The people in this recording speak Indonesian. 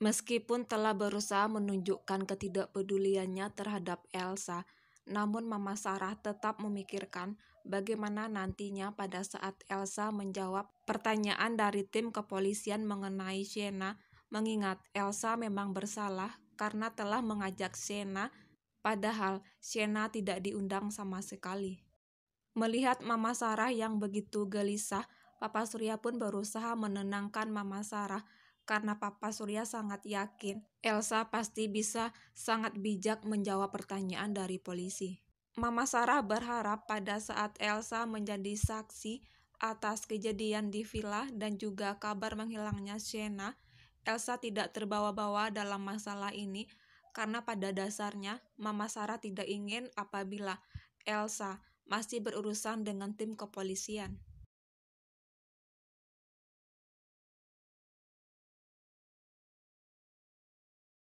Meskipun telah berusaha menunjukkan ketidakpeduliannya terhadap Elsa, namun Mama Sarah tetap memikirkan bagaimana nantinya pada saat Elsa menjawab pertanyaan dari tim kepolisian mengenai Shena, mengingat Elsa memang bersalah karena telah mengajak Shena, padahal Shena tidak diundang sama sekali. Melihat Mama Sarah yang begitu gelisah, Papa Surya pun berusaha menenangkan Mama Sarah karena Papa Surya sangat yakin Elsa pasti bisa sangat bijak menjawab pertanyaan dari polisi. Mama Sarah berharap pada saat Elsa menjadi saksi atas kejadian di villa dan juga kabar menghilangnya Shena, Elsa tidak terbawa-bawa dalam masalah ini karena pada dasarnya Mama Sarah tidak ingin apabila Elsa masih berurusan dengan tim kepolisian.